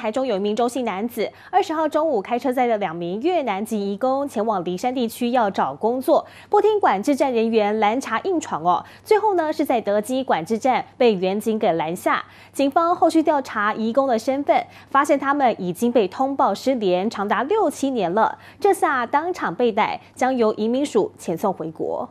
台中有一名中姓男子，二十号中午开车载着两名越南籍移工前往骊山地区要找工作，不听管制站人员拦查硬闯哦，最后呢是在德基管制站被远警给拦下，警方后续调查移工的身份，发现他们已经被通报失联长达六七年了，这下当场被逮，将由移民署遣送回国。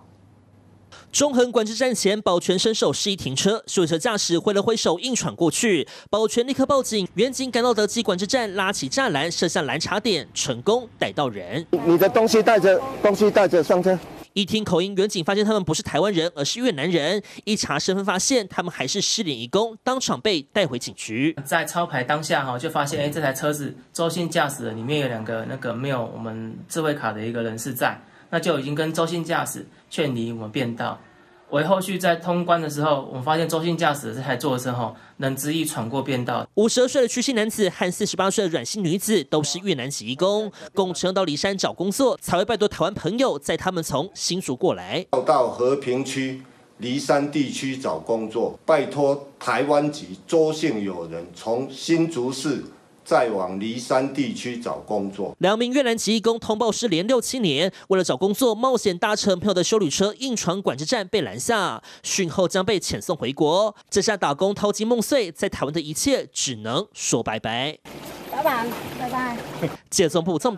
中横管制站前，保全伸手示意停车，出租车驾驶挥了挥手，硬闯过去。保全立刻报警，远警赶到德基管制站，拉起栅栏，设下拦查点，成功逮到人。你的东西带着，东西带着上车。一听口音，远警发现他们不是台湾人，而是越南人。一查身份，发现他们还是失联遗孤，当场被带回警局。在超牌当下，哈，就发现，哎，这台车子周线驾驶，里面有两个那个没有我们智慧卡的一个人士在。那就已经跟周姓驾驶劝离我们变道，为后续在通关的时候，我们发现周姓驾驶这台座车吼，能执意闯过变道。五十二岁的屈姓男子和四十八岁的阮姓女子都是越南洗衣工，共乘到骊山找工作，才会拜托台湾朋友在他们从新竹过来。要到和平区骊山地区找工作，拜托台湾籍周姓友人从新竹市。再往离山地区找工作。两名越南籍义工通报失联六七年，为了找工作冒险搭乘朋友的修理车，硬闯管制站被拦下，讯后将被遣送回国。这下打工偷鸡梦碎，在台湾的一切只能说拜拜。老板，拜拜。记送部步聪